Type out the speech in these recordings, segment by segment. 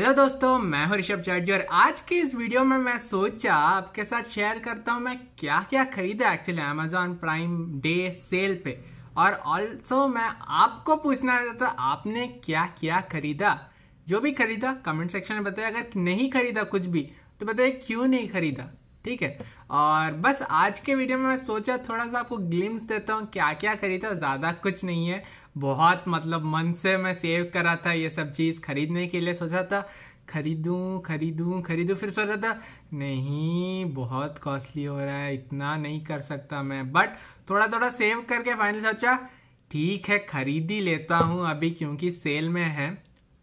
Hello दोस्तों मैं हूं ऋषभ चाटी और आज के इस वीडियो में मैं सोचा आपके साथ शेयर करता हूं मैं क्या क्या खरीदा actually Amazon Prime Day sale पे और ऑल्सो मैं आपको पूछना चाहता आपने क्या क्या खरीदा जो भी खरीदा कमेंट सेक्शन में बताया अगर नहीं खरीदा कुछ भी तो बताइए क्यों नहीं खरीदा ठीक है और बस आज के वीडियो में मैं सोचा थोड़ा सा आपको ग्लिम्स देता हूँ क्या क्या खरीदा ज़्यादा कुछ नहीं है बहुत मतलब मन से मैं सेव करा था ये सब चीज़ खरीदने के लिए सोचा था खरीदू खरीदू खरीदू फिर सोचा था नहीं बहुत कॉस्टली हो रहा है इतना नहीं कर सकता मैं बट थोड़ा थोड़ा सेव करके फाइनल सोचा ठीक है खरीद ही लेता हूँ अभी क्योंकि सेल में है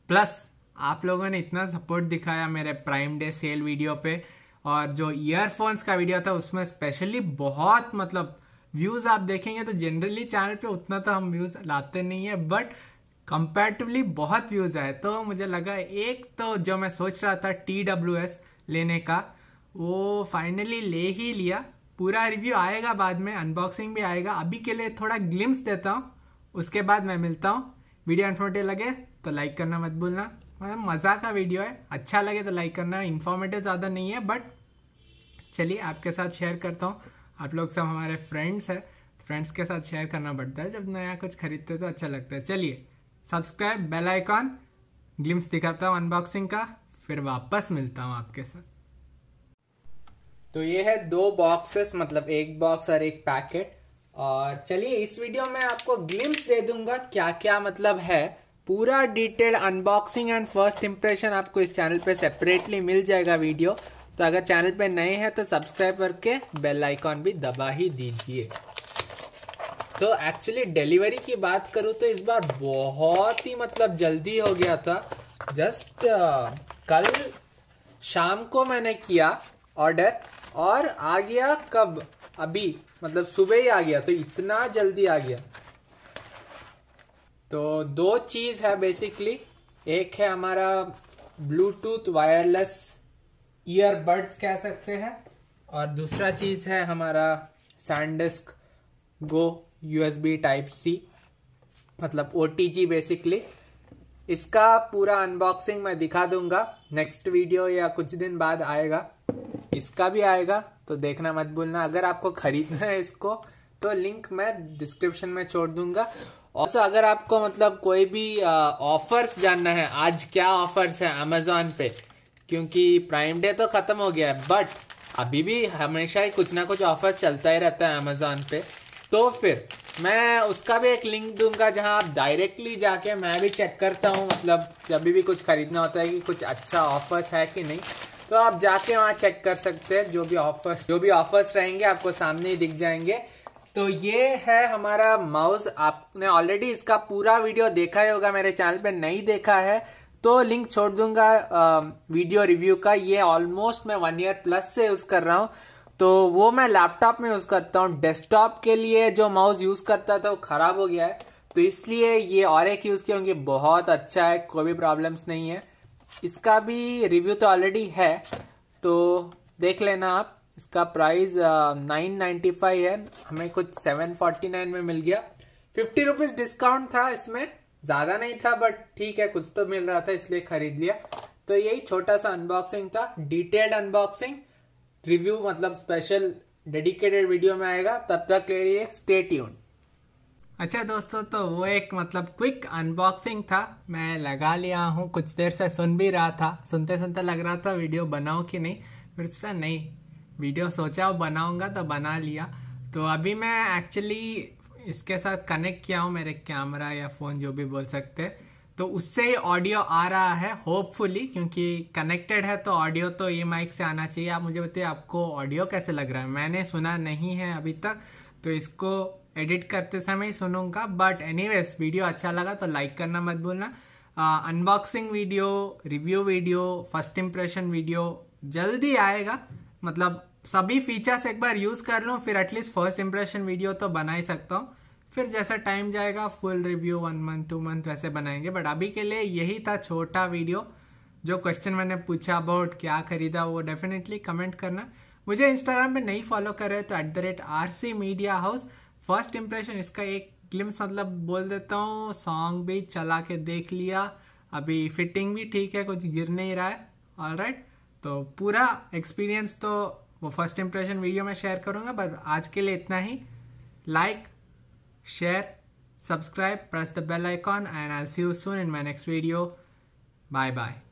प्लस आप लोगों ने इतना सपोर्ट दिखाया मेरे प्राइम डे सेल वीडियो पे और जो ईयरफोन्स का वीडियो था उसमें स्पेशली बहुत मतलब व्यूज आप देखेंगे तो जनरली चैनल पे उतना तो हम व्यूज लाते नहीं है बट कंपेरेटिवली बहुत व्यूज आए तो मुझे लगा एक तो जो मैं सोच रहा था टी डब्ल्यू एस लेने का वो फाइनली ले ही लिया पूरा रिव्यू आएगा बाद में अनबॉक्सिंग भी आएगा अभी के लिए थोड़ा ग्लिम्स देता हूँ उसके बाद मैं मिलता हूँ वीडियो इन्फॉर्मेटिव लगे तो लाइक करना मत भूलना मतलब मज़ा का वीडियो है अच्छा लगे तो लाइक करना इन्फॉर्मेटिव ज़्यादा नहीं है बट चलिए आपके साथ शेयर करता हूँ आप लोग सब हमारे फ्रेंड्स हैं फ्रेंड्स के साथ शेयर करना पड़ता है जब नया कुछ खरीदते तो अच्छा लगता है चलिए सब्सक्राइब बेल आइकॉन ग्लिम्स दिखाता हूँ अनबॉक्सिंग का फिर वापस मिलता हूँ आपके साथ तो ये है दो बॉक्सेस मतलब एक बॉक्स और एक पैकेट और चलिए इस वीडियो में आपको ग्लिम्स दे दूंगा क्या क्या मतलब है पूरा detail unboxing and first impression आपको इस चैनल पे सेपरेटली मिल जाएगा वीडियो तो अगर चैनल पे नए हैं तो सब्सक्राइब करके बेल आइकॉन भी दबा ही दीजिए तो एक्चुअली डिलीवरी की बात करूँ तो इस बार बहुत ही मतलब जल्दी हो गया था जस्ट uh, कल शाम को मैंने किया ऑर्डर और आ गया कब अभी मतलब सुबह ही आ गया तो इतना जल्दी आ गया तो दो चीज़ है बेसिकली एक है हमारा ब्लूटूथ वायरलेस ईयरबड्स कह सकते हैं और दूसरा चीज़ है हमारा सैंडस्क गो यूएसबी टाइप सी मतलब ओ बेसिकली इसका पूरा अनबॉक्सिंग मैं दिखा दूंगा नेक्स्ट वीडियो या कुछ दिन बाद आएगा इसका भी आएगा तो देखना मत भूलना अगर आपको खरीदना है इसको तो लिंक मैं डिस्क्रिप्शन में छोड़ दूंगा और तो अगर आपको मतलब कोई भी ऑफर्स जानना है आज क्या ऑफर्स है अमेजोन पे क्योंकि प्राइम डे तो ख़त्म हो गया है बट अभी भी हमेशा ही कुछ ना कुछ ऑफर चलता ही रहता है अमेजोन पे तो फिर मैं उसका भी एक लिंक दूंगा जहां आप डायरेक्टली जाके मैं भी चेक करता हूं मतलब जब भी कुछ खरीदना होता है कि कुछ अच्छा ऑफर्स है कि नहीं तो आप जाके वहाँ चेक कर सकते हैं जो भी ऑफर्स जो भी ऑफर्स रहेंगे आपको सामने ही दिख जाएंगे तो ये है हमारा माउस आपने ऑलरेडी इसका पूरा वीडियो देखा ही होगा मेरे चैनल पे नहीं देखा है तो लिंक छोड़ दूंगा वीडियो रिव्यू का ये ऑलमोस्ट मैं वन ईयर प्लस से यूज कर रहा हूँ तो वो मैं लैपटॉप में यूज करता हूँ डेस्कटॉप के लिए जो माउस यूज करता था वो खराब हो गया है तो इसलिए ये और एक यूज किया होंगे बहुत अच्छा है कोई भी प्रॉब्लम्स नहीं है इसका भी रिव्यू तो ऑलरेडी है तो देख लेना आप इसका प्राइस नाइन नाइन्टी फाइव है हमें कुछ सेवन फोर्टी नाइन में मिल गया फिफ्टी रुपीज डिस्काउंट था इसमें ज़्यादा नहीं था बट ठीक है कुछ तो मिल रहा था इसलिए खरीद लिया तो यही छोटा सा अनबॉक्सिंग था डिटेल्ड अनबॉक्सिंग रिव्यू मतलब स्पेशल डेडिकेटेड वीडियो में आएगा तब तक ले लिए स्टेट यून अच्छा दोस्तों तो वो एक मतलब क्विक अनबॉक्सिंग था मैं लगा लिया हूँ कुछ देर से सुन भी रहा था सुनते सुनते लग रहा था वीडियो बनाओ कि नहीं फिर सोचा नहीं वीडियो सोचा बनाऊंगा तो बना लिया तो अभी मैं एक्चुअली इसके साथ कनेक्ट किया हूँ मेरे कैमरा या फ़ोन जो भी बोल सकते हैं तो उससे ही ऑडियो आ रहा है होपफुली क्योंकि कनेक्टेड है तो ऑडियो तो ये माइक से आना चाहिए आप मुझे बताइए आपको ऑडियो कैसे लग रहा है मैंने सुना नहीं है अभी तक तो इसको एडिट करते समय सुनूंगा बट एनीवेज वीडियो अच्छा लगा तो लाइक करना मत भूलना unboxing video review video first impression video जल्दी आएगा मतलब सभी फीचर्स एक बार यूज़ कर लूँ फिर एटलीस्ट फर्स्ट इम्प्रेशन वीडियो तो बना ही सकता हूँ फिर जैसा टाइम जाएगा full review one month two month वैसे बनाएंगे बट अभी के लिए यही था छोटा वीडियो जो क्वेश्चन मैंने पूछा अबाउट क्या खरीदा वो डेफिनेटली कमेंट करना मुझे इंस्टाग्राम पे नहीं फॉलो कर रहे तो at the rate R C media house first impression इसका एक ग्लिम्स मतलब बोल देता हूँ सॉन्ग भी चला के देख लिया अभी फिटिंग भी ठीक है कुछ गिर नहीं रहा है ऑल राइट तो पूरा एक्सपीरियंस तो वो फर्स्ट इम्प्रेशन वीडियो में शेयर करूँगा बस आज के लिए इतना ही like like, share, subscribe, press the bell icon and I'll see you soon in my next video. Bye bye.